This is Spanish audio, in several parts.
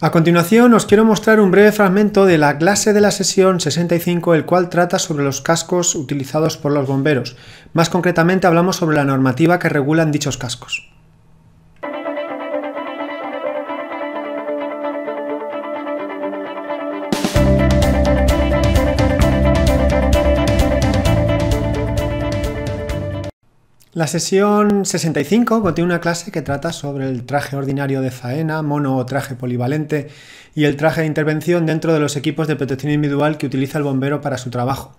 A continuación os quiero mostrar un breve fragmento de la clase de la sesión 65, el cual trata sobre los cascos utilizados por los bomberos. Más concretamente hablamos sobre la normativa que regulan dichos cascos. La sesión 65 contiene una clase que trata sobre el traje ordinario de faena, mono o traje polivalente y el traje de intervención dentro de los equipos de protección individual que utiliza el bombero para su trabajo.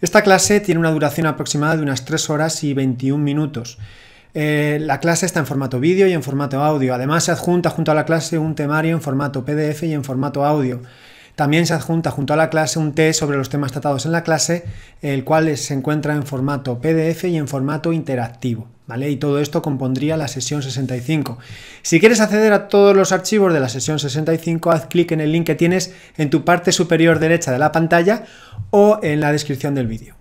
Esta clase tiene una duración aproximada de unas 3 horas y 21 minutos. Eh, la clase está en formato vídeo y en formato audio. Además se adjunta junto a la clase un temario en formato PDF y en formato audio. También se adjunta junto a la clase un test sobre los temas tratados en la clase, el cual se encuentra en formato PDF y en formato interactivo. ¿Vale? Y todo esto compondría la sesión 65. Si quieres acceder a todos los archivos de la sesión 65, haz clic en el link que tienes en tu parte superior derecha de la pantalla o en la descripción del vídeo.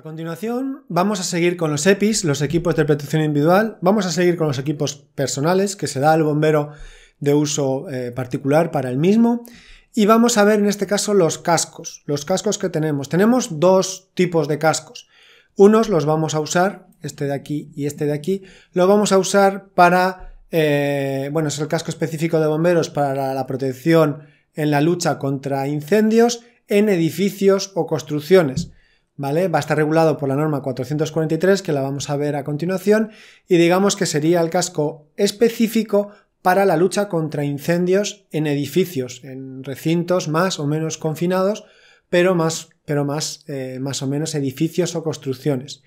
A continuación, vamos a seguir con los EPIs, los equipos de protección individual. Vamos a seguir con los equipos personales que se da al bombero de uso eh, particular para el mismo. Y vamos a ver en este caso los cascos, los cascos que tenemos. Tenemos dos tipos de cascos. Unos los vamos a usar, este de aquí y este de aquí, lo vamos a usar para, eh, bueno, es el casco específico de bomberos para la protección en la lucha contra incendios en edificios o construcciones. ¿vale? Va a estar regulado por la norma 443, que la vamos a ver a continuación, y digamos que sería el casco específico para la lucha contra incendios en edificios, en recintos más o menos confinados, pero más, pero más, eh, más o menos edificios o construcciones.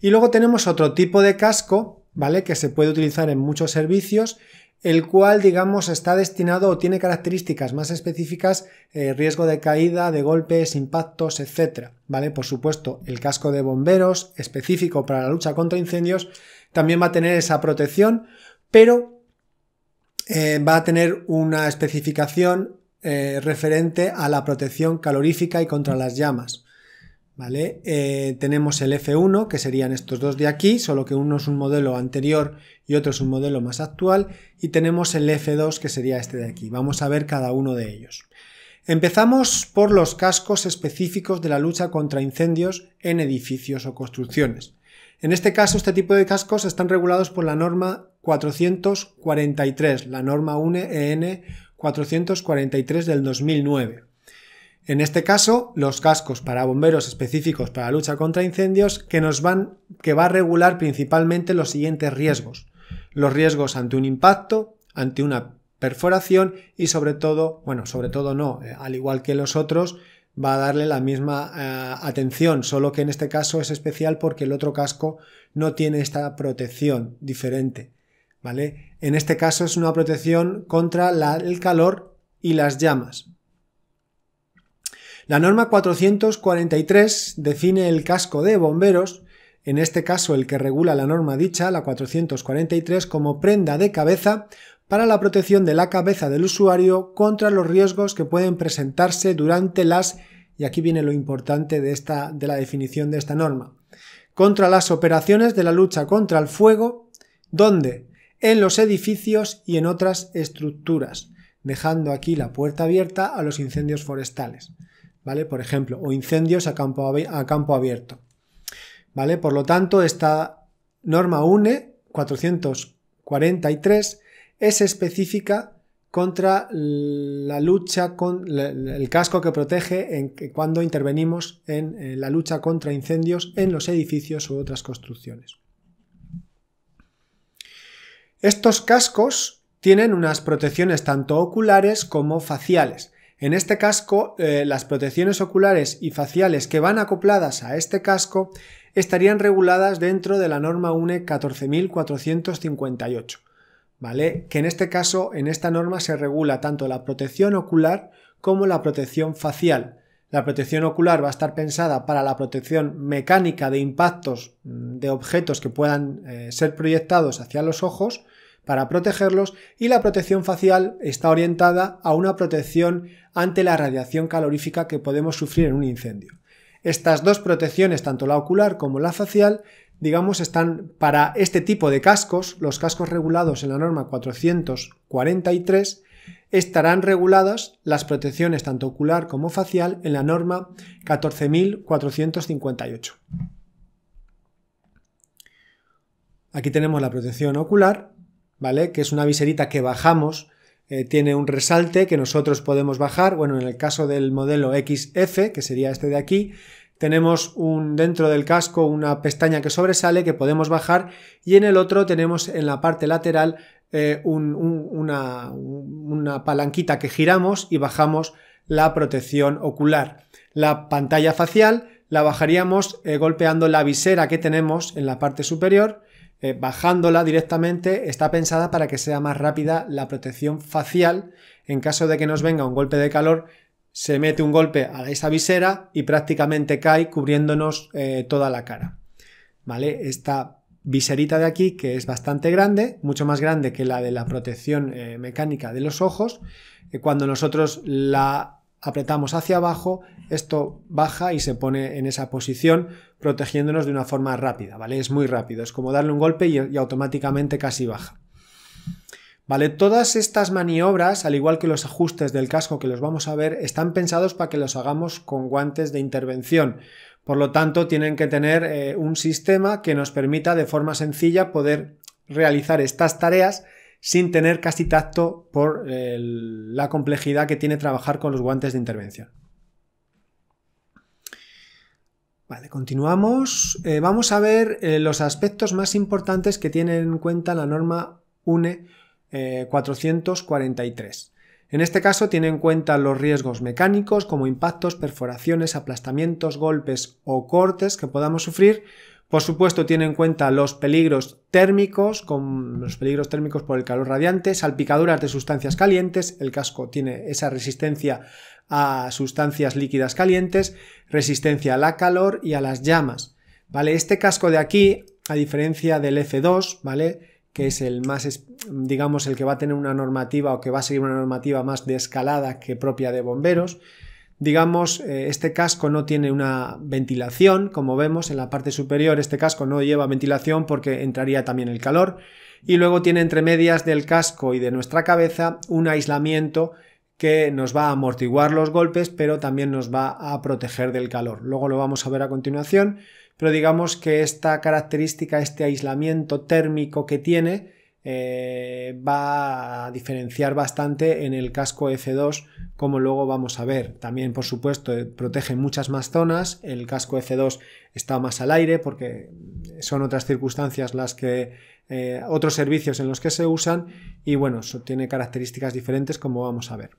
Y luego tenemos otro tipo de casco, ¿vale? Que se puede utilizar en muchos servicios el cual, digamos, está destinado o tiene características más específicas, eh, riesgo de caída, de golpes, impactos, etc. ¿Vale? Por supuesto, el casco de bomberos, específico para la lucha contra incendios, también va a tener esa protección, pero eh, va a tener una especificación eh, referente a la protección calorífica y contra las llamas. ¿vale? Eh, tenemos el F1, que serían estos dos de aquí, solo que uno es un modelo anterior y otro es un modelo más actual, y tenemos el F2, que sería este de aquí. Vamos a ver cada uno de ellos. Empezamos por los cascos específicos de la lucha contra incendios en edificios o construcciones. En este caso, este tipo de cascos están regulados por la norma 443, la norma UNE EN 443 del 2009. En este caso, los cascos para bomberos específicos para lucha contra incendios que nos van que va a regular principalmente los siguientes riesgos: los riesgos ante un impacto, ante una perforación y sobre todo, bueno, sobre todo no, eh, al igual que los otros va a darle la misma eh, atención, solo que en este caso es especial porque el otro casco no tiene esta protección diferente, ¿vale? En este caso es una protección contra el calor y las llamas, la norma 443 define el casco de bomberos, en este caso el que regula la norma dicha, la 443, como prenda de cabeza para la protección de la cabeza del usuario contra los riesgos que pueden presentarse durante las, y aquí viene lo importante de, de la definición de esta norma, contra las operaciones de la lucha contra el fuego, donde en los edificios y en otras estructuras, dejando aquí la puerta abierta a los incendios forestales. ¿vale? Por ejemplo, o incendios a campo, a campo abierto, ¿vale? Por lo tanto, esta norma UNE 443 es específica contra la lucha con el casco que protege en, eh, cuando intervenimos en eh, la lucha contra incendios en los edificios u otras construcciones. Estos cascos tienen unas protecciones tanto oculares como faciales en este casco, eh, las protecciones oculares y faciales que van acopladas a este casco estarían reguladas dentro de la norma UNE 14458, ¿vale? Que en este caso, en esta norma se regula tanto la protección ocular como la protección facial. La protección ocular va a estar pensada para la protección mecánica de impactos mm, de objetos que puedan eh, ser proyectados hacia los ojos para protegerlos y la protección facial está orientada a una protección ante la radiación calorífica que podemos sufrir en un incendio. Estas dos protecciones, tanto la ocular como la facial, digamos, están para este tipo de cascos, los cascos regulados en la norma 443, estarán reguladas las protecciones tanto ocular como facial en la norma 14.458. Aquí tenemos la protección ocular que es una viserita que bajamos, eh, tiene un resalte que nosotros podemos bajar. Bueno, en el caso del modelo XF, que sería este de aquí, tenemos un, dentro del casco una pestaña que sobresale que podemos bajar y en el otro tenemos en la parte lateral eh, una, palanquita que giramos y bajamos la protección ocular. La pantalla facial la bajaríamos eh, golpeando la visera que tenemos en la parte superior eh, bajándola directamente, está pensada para que sea más rápida la protección facial. En caso de que nos venga un golpe de calor, se mete un golpe a esa visera y prácticamente cae cubriéndonos eh, toda la cara. ¿Vale? Esta viserita de aquí, que es bastante grande, mucho más grande que la de la protección eh, mecánica de los ojos, cuando nosotros la apretamos hacia abajo, esto baja y se pone en esa posición protegiéndonos de una forma rápida, ¿vale? Es muy rápido, es como darle un golpe y, automáticamente casi baja. ¿Vale? Todas estas maniobras, al igual que los ajustes del casco que los vamos a ver, están pensados para que los hagamos con guantes de intervención. Por lo tanto, tienen que tener eh, un sistema que nos permita de forma sencilla poder realizar estas tareas sin tener casi tacto por la complejidad que tiene trabajar con los guantes de intervención. Vale, continuamos. Eh, vamos a ver eh, los aspectos más importantes que tiene en cuenta la norma UNE 443. Eh, en este caso tiene en cuenta los riesgos mecánicos como impactos, perforaciones, aplastamientos, golpes o cortes que podamos sufrir por supuesto, tiene en cuenta los peligros térmicos, con los peligros térmicos por el calor radiante, salpicaduras de sustancias calientes, el casco tiene esa resistencia a sustancias líquidas calientes, resistencia a la calor y a las llamas. ¿Vale? Este casco de aquí, a diferencia del F2, ¿vale? que es el más, digamos, el que va a tener una normativa o que va a seguir una normativa más de escalada que propia de bomberos, digamos, eh, este casco no tiene una ventilación, como vemos en la parte superior, este casco no lleva ventilación porque entraría también el calor, y luego tiene entre medias del casco y de nuestra cabeza un aislamiento que nos va a amortiguar los golpes, pero también nos va a proteger del calor. Luego lo vamos a ver a continuación, pero digamos que esta característica, este aislamiento térmico que tiene, eh, va a diferenciar bastante en el casco F2 como luego vamos a ver. También, por supuesto, eh, protege muchas más zonas. El casco f 2 está más al aire porque son otras circunstancias las que eh, otros servicios en los que se usan y bueno, tiene características diferentes como vamos a ver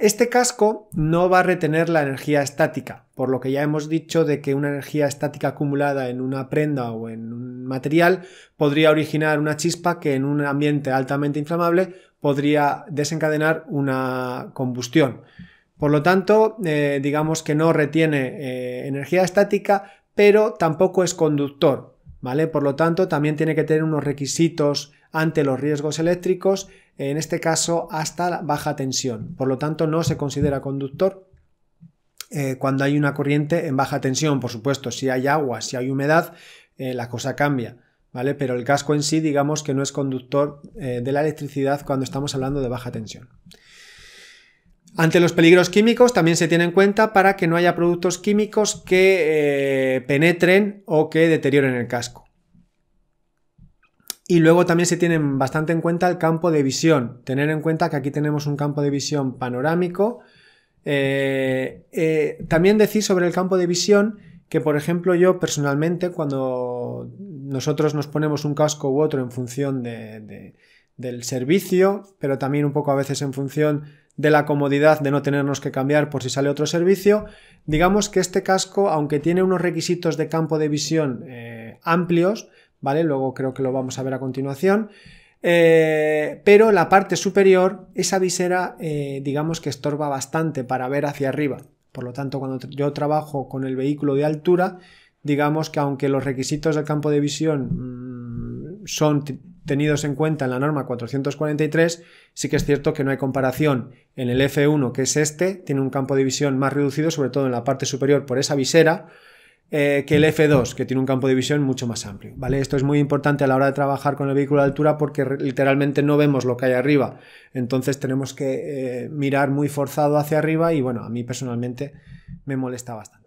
este casco no va a retener la energía estática, por lo que ya hemos dicho de que una energía estática acumulada en una prenda o en un material podría originar una chispa que en un ambiente altamente inflamable podría desencadenar una combustión. Por lo tanto, eh, digamos que no retiene eh, energía estática, pero tampoco es conductor, ¿vale? Por lo tanto, también tiene que tener unos requisitos ante los riesgos eléctricos, en este caso hasta baja tensión. Por lo tanto, no se considera conductor eh, cuando hay una corriente en baja tensión. Por supuesto, si hay agua, si hay humedad, eh, la cosa cambia. ¿Vale? Pero el casco en sí, digamos que no es conductor eh, de la electricidad cuando estamos hablando de baja tensión. Ante los peligros químicos también se tiene en cuenta para que no haya productos químicos que eh, penetren o que deterioren el casco. Y luego también se tiene bastante en cuenta el campo de visión. Tener en cuenta que aquí tenemos un campo de visión panorámico. Eh, eh, también decir sobre el campo de visión que, por ejemplo, yo personalmente, cuando nosotros nos ponemos un casco u otro en función de del servicio, pero también un poco a veces en función de la comodidad de no tenernos que cambiar por si sale otro servicio, digamos que este casco, aunque tiene unos requisitos de campo de visión eh, amplios, ¿vale? Luego creo que lo vamos a ver a continuación, eh, pero la parte superior, esa visera, eh, digamos que estorba bastante para ver hacia arriba. Por lo tanto, cuando yo trabajo con el vehículo de altura, digamos que aunque los requisitos del campo de visión mm, son tenidos en cuenta en la norma 443, sí que es cierto que no hay comparación en el F1, que es este, tiene un campo de visión más reducido, sobre todo en la parte superior por esa visera, eh, que el F2, que tiene un campo de visión mucho más amplio. ¿vale? Esto es muy importante a la hora de trabajar con el vehículo de altura porque literalmente no vemos lo que hay arriba. Entonces tenemos que eh, mirar muy forzado hacia arriba y bueno, a mí personalmente me molesta bastante.